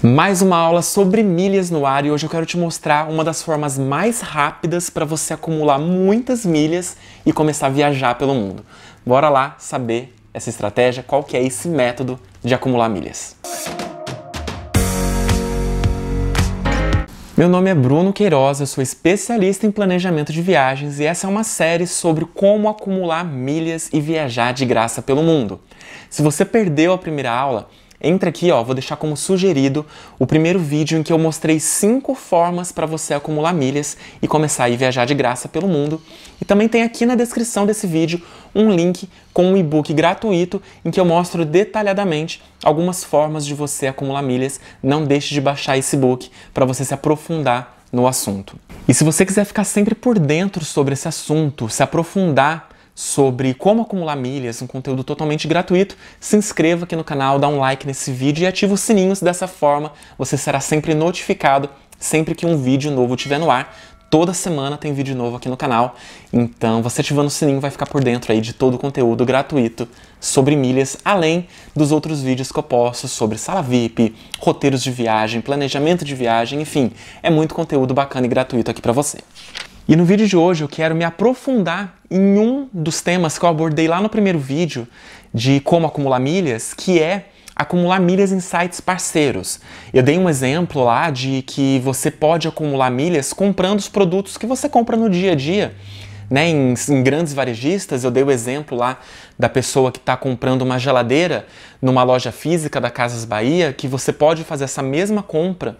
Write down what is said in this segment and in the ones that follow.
Mais uma aula sobre milhas no ar e hoje eu quero te mostrar uma das formas mais rápidas para você acumular muitas milhas e começar a viajar pelo mundo. Bora lá saber essa estratégia, qual que é esse método de acumular milhas. Meu nome é Bruno Queiroz, eu sou especialista em planejamento de viagens e essa é uma série sobre como acumular milhas e viajar de graça pelo mundo. Se você perdeu a primeira aula, Entra aqui, ó, vou deixar como sugerido o primeiro vídeo em que eu mostrei cinco formas para você acumular milhas e começar a viajar de graça pelo mundo. E também tem aqui na descrição desse vídeo um link com um e-book gratuito em que eu mostro detalhadamente algumas formas de você acumular milhas. Não deixe de baixar esse book para você se aprofundar no assunto. E se você quiser ficar sempre por dentro sobre esse assunto, se aprofundar sobre como acumular milhas, um conteúdo totalmente gratuito, se inscreva aqui no canal, dá um like nesse vídeo e ativa os sininhos, dessa forma você será sempre notificado sempre que um vídeo novo estiver no ar. Toda semana tem vídeo novo aqui no canal, então você ativando o sininho vai ficar por dentro aí de todo o conteúdo gratuito sobre milhas, além dos outros vídeos que eu posto sobre sala VIP, roteiros de viagem, planejamento de viagem, enfim, é muito conteúdo bacana e gratuito aqui para você. E no vídeo de hoje eu quero me aprofundar em um dos temas que eu abordei lá no primeiro vídeo de como acumular milhas, que é acumular milhas em sites parceiros. Eu dei um exemplo lá de que você pode acumular milhas comprando os produtos que você compra no dia a dia. Né, em, em, grandes varejistas, eu dei o exemplo lá da pessoa que está comprando uma geladeira numa loja física da Casas Bahia, que você pode fazer essa mesma compra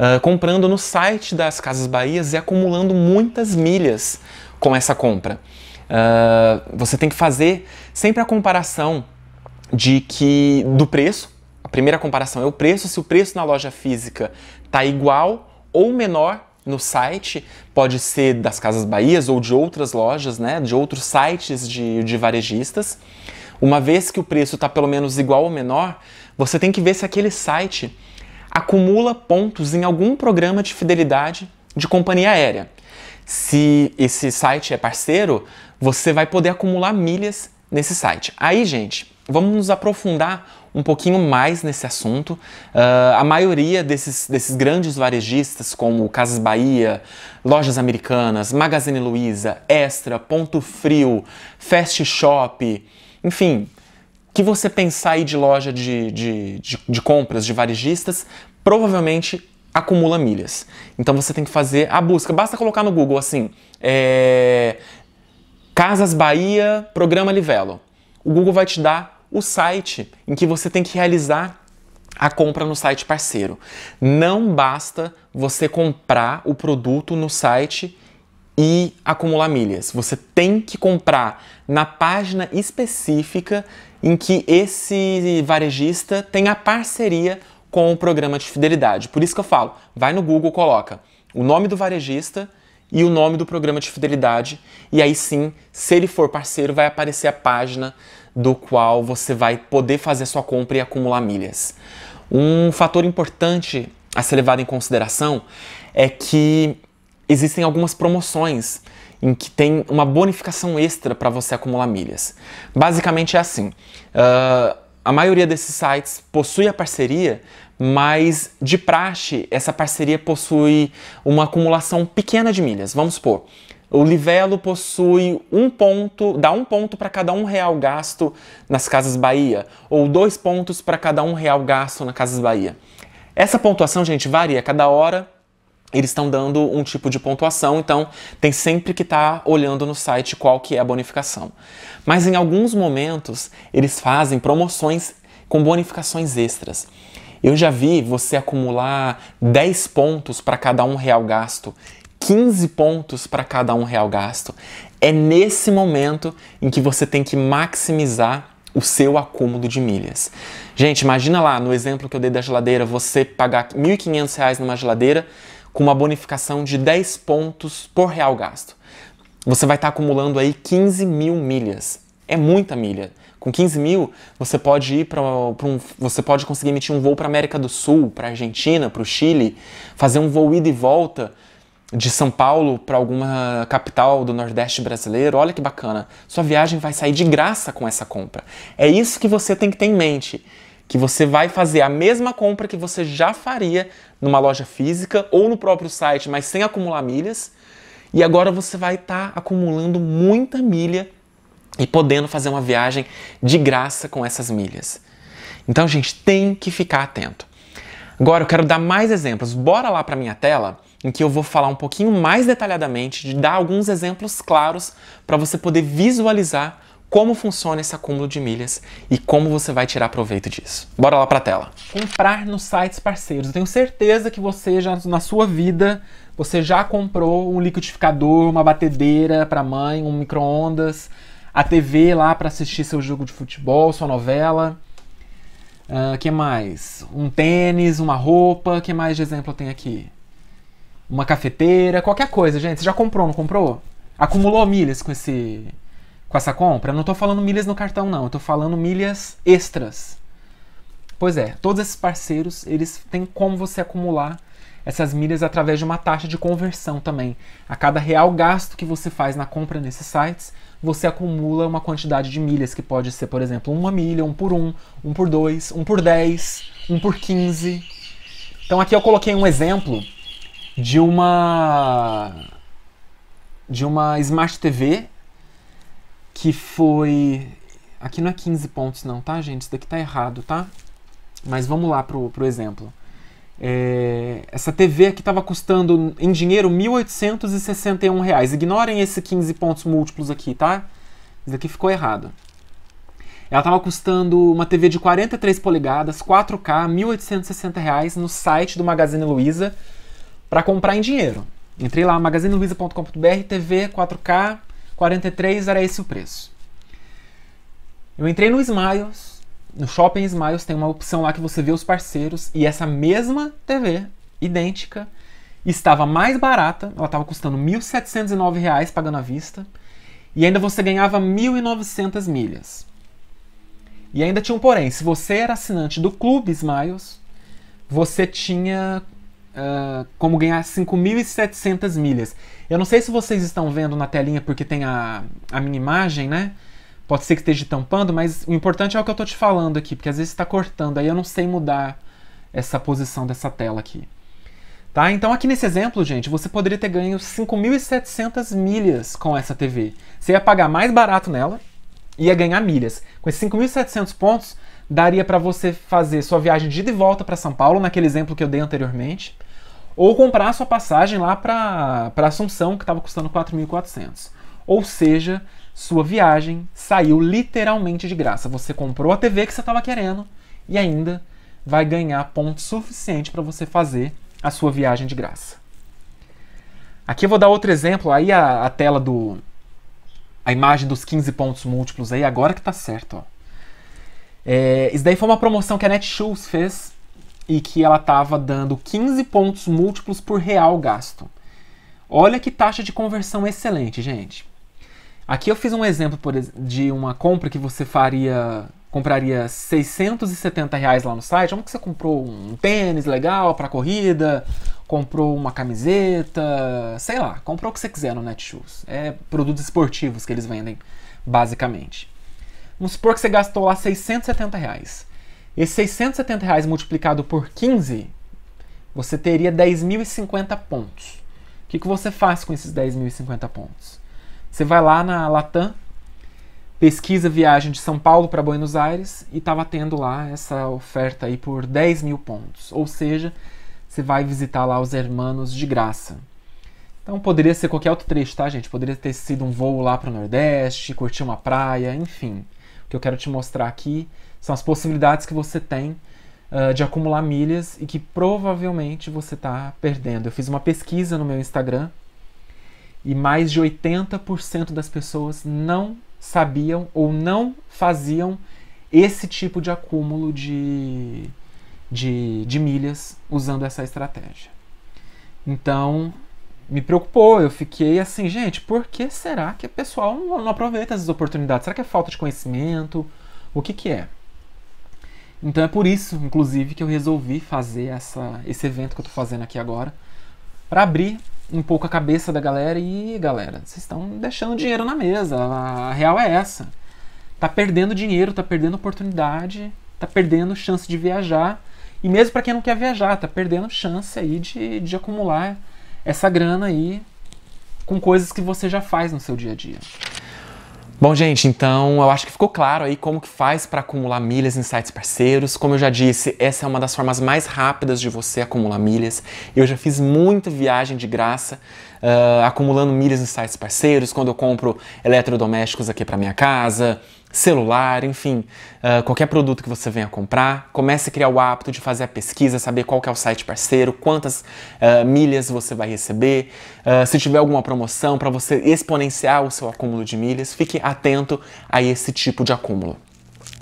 ah, comprando no site das Casas Bahias e acumulando muitas milhas com essa compra. Uh, você tem que fazer sempre a comparação de que do preço. A primeira comparação é o preço. Se o preço na loja física está igual ou menor no site, pode ser das Casas Bahias ou de outras lojas, né, de outros sites de, de varejistas. Uma vez que o preço está pelo menos igual ou menor, você tem que ver se aquele site acumula pontos em algum programa de fidelidade de companhia aérea. Se esse site é parceiro, você vai poder acumular milhas nesse site. Aí, gente, vamos nos aprofundar um pouquinho mais nesse assunto. Uh, a maioria desses, desses grandes varejistas, como Casas Bahia, Lojas Americanas, Magazine Luiza, Extra, Ponto Frio, Fast Shop, enfim, que você pensar aí de loja de, de, de, de compras de varejistas, provavelmente acumula milhas. Então você tem que fazer a busca. Basta colocar no Google assim: é... Casas Bahia, programa Livelo. O Google vai te dar o site em que você tem que realizar a compra no site parceiro. Não basta você comprar o produto no site e acumular milhas. Você tem que comprar na página específica em que esse varejista tem a parceria com o programa de fidelidade. Por isso que eu falo, vai no Google, coloca o nome do varejista e o nome do programa de fidelidade e aí sim, se ele for parceiro, vai aparecer a página do qual você vai poder fazer sua compra e acumular milhas. Um fator importante a ser levado em consideração é que existem algumas promoções em que tem uma bonificação extra para você acumular milhas. Basicamente é assim: uh, a maioria desses sites possui a parceria, mas de praxe essa parceria possui uma acumulação pequena de milhas. Vamos supor, o Livelo possui um ponto, dá um ponto para cada um real gasto nas Casas Bahia, ou dois pontos para cada um real gasto na Casas Bahia. Essa pontuação, gente, varia cada hora eles estão dando um tipo de pontuação, então tem sempre que estar tá olhando no site qual que é a bonificação. Mas em alguns momentos eles fazem promoções com bonificações extras. Eu já vi você acumular 10 pontos para cada um real gasto, 15 pontos para cada um real gasto. É nesse momento em que você tem que maximizar o seu acúmulo de milhas. Gente, imagina lá no exemplo que eu dei da geladeira, você pagar R$ 1.500 numa geladeira com uma bonificação de 10 pontos por real gasto. Você vai estar tá acumulando aí 15 mil milhas. É muita milha. Com 15 mil, você pode ir para um, você pode conseguir emitir um voo para América do Sul, para Argentina, para o Chile, fazer um voo ida e volta de São Paulo para alguma capital do Nordeste brasileiro. Olha que bacana. Sua viagem vai sair de graça com essa compra. É isso que você tem que ter em mente que você vai fazer a mesma compra que você já faria numa loja física ou no próprio site, mas sem acumular milhas. E agora você vai estar tá acumulando muita milha e podendo fazer uma viagem de graça com essas milhas. Então, gente, tem que ficar atento. Agora eu quero dar mais exemplos. Bora lá para minha tela, em que eu vou falar um pouquinho mais detalhadamente, de dar alguns exemplos claros para você poder visualizar como funciona esse acúmulo de milhas e como você vai tirar proveito disso. Bora lá para a tela. Comprar nos sites parceiros. Eu tenho certeza que você já na sua vida você já comprou um liquidificador, uma batedeira para mãe, um micro-ondas, a TV lá para assistir seu jogo de futebol, sua novela. Uh, que mais? Um tênis, uma roupa. Que mais de exemplo eu tenho aqui? Uma cafeteira, qualquer coisa, gente. Você já comprou, não comprou? Acumulou milhas com esse com essa compra, não estou falando milhas no cartão, não. Eu estou falando milhas extras. Pois é, todos esses parceiros, eles têm como você acumular essas milhas através de uma taxa de conversão também. A cada real gasto que você faz na compra nesses sites, você acumula uma quantidade de milhas, que pode ser, por exemplo, uma milha, um por um, um por dois, um por dez, um por quinze. Então aqui eu coloquei um exemplo de uma de uma Smart TV que foi. Aqui não é 15 pontos, não, tá, gente? Isso daqui tá errado, tá? Mas vamos lá pro, pro exemplo. É, essa TV aqui estava custando em dinheiro R$ 1.861. Reais. Ignorem esses 15 pontos múltiplos aqui, tá? Isso aqui ficou errado. Ela estava custando uma TV de 43 polegadas, 4K, R$ 1.860 reais, no site do Magazine Luiza para comprar em dinheiro. Entrei lá, magazineluiza.com.br, TV 4K, 43 era esse o preço. Eu entrei no Smiles, no Shopping Smiles tem uma opção lá que você vê os parceiros e essa mesma TV, idêntica, estava mais barata, ela estava custando R$ 1.709 pagando à vista e ainda você ganhava 1.900 milhas. E ainda tinha um porém, se você era assinante do Clube Smiles, você tinha ah, como ganhar 5.700 milhas. Eu não sei se vocês estão vendo na telinha porque tem a, a minha imagem, né? Pode ser que esteja tampando, mas o importante é o que eu estou te falando aqui, porque às vezes está cortando, aí eu não sei mudar essa posição dessa tela aqui. Tá? Então aqui nesse exemplo, gente, você poderia ter ganho 5.700 milhas com essa TV. Você ia pagar mais barato nela, ia ganhar milhas. Com esses 5.700 pontos, daria para você fazer sua viagem de ida e volta para São Paulo, naquele exemplo que eu dei anteriormente. Ou comprar sua passagem lá para Assunção, que estava custando 4.400. Ou seja, sua viagem saiu literalmente de graça. Você comprou a TV que você estava querendo e ainda vai ganhar pontos suficiente para você fazer a sua viagem de graça. Aqui eu vou dar outro exemplo, aí a, a tela do. a imagem dos 15 pontos múltiplos aí, agora que tá certo, ó. É, isso daí foi uma promoção que a Netshoes fez e que ela estava dando 15 pontos múltiplos por real gasto. Olha que taxa de conversão excelente, gente. Aqui eu fiz um exemplo de uma compra que você faria, compraria 670 reais lá no site. Vamos que você comprou um tênis legal para corrida, comprou uma camiseta, sei lá, comprou o que você quiser no Netshoes. É produtos esportivos que eles vendem, basicamente. Vamos supor que você gastou lá 670 reais. Esses 670 reais multiplicado por 15, você teria 10.050 pontos. O que, que você faz com esses 10.050 pontos? Você vai lá na Latam, pesquisa viagem de São Paulo para Buenos Aires e estava tendo lá essa oferta aí por 10 mil pontos. Ou seja, você vai visitar lá os hermanos de graça. Então poderia ser qualquer outro trecho, tá, gente? Poderia ter sido um voo lá para o Nordeste, curtir uma praia, enfim que eu quero te mostrar aqui são as possibilidades que você tem uh, de acumular milhas e que provavelmente você está perdendo. Eu fiz uma pesquisa no meu Instagram e mais de 80% das pessoas não sabiam ou não faziam esse tipo de acúmulo de, de, de milhas usando essa estratégia. Então, me preocupou, eu fiquei assim, gente, por que será que o pessoal não aproveita essas oportunidades? Será que é falta de conhecimento? O que que é? Então é por isso, inclusive, que eu resolvi fazer essa, esse evento que eu tô fazendo aqui agora, para abrir um pouco a cabeça da galera e, galera, vocês estão deixando dinheiro na mesa, a real é essa. Tá perdendo dinheiro, tá perdendo oportunidade, tá perdendo chance de viajar, e mesmo para quem não quer viajar, tá perdendo chance aí de, de acumular essa grana aí com coisas que você já faz no seu dia a dia. Bom, gente, então eu acho que ficou claro aí como que faz para acumular milhas em sites parceiros. Como eu já disse, essa é uma das formas mais rápidas de você acumular milhas. Eu já fiz muita viagem de graça uh, acumulando milhas em sites parceiros, quando eu compro eletrodomésticos aqui para minha casa, celular, enfim, uh, qualquer produto que você venha comprar, comece a criar o hábito de fazer a pesquisa, saber qual é o site parceiro, quantas uh, milhas você vai receber, uh, se tiver alguma promoção para você exponenciar o seu acúmulo de milhas, fique atento a esse tipo de acúmulo.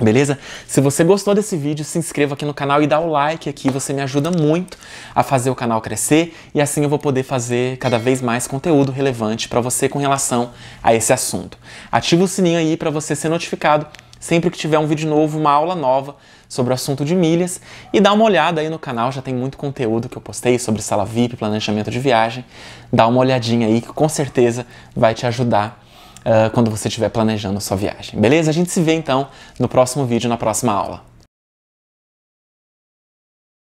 Beleza? Se você gostou desse vídeo, se inscreva aqui no canal e dá o like aqui, você me ajuda muito a fazer o canal crescer e assim eu vou poder fazer cada vez mais conteúdo relevante para você com relação a esse assunto. Ativa o sininho aí para você ser notificado sempre que tiver um vídeo novo, uma aula nova sobre o assunto de milhas e dá uma olhada aí no canal, já tem muito conteúdo que eu postei sobre sala VIP, planejamento de viagem. Dá uma olhadinha aí que com certeza vai te ajudar ah, quando você estiver planejando a sua viagem. Beleza? A gente se vê então no próximo vídeo, na próxima aula.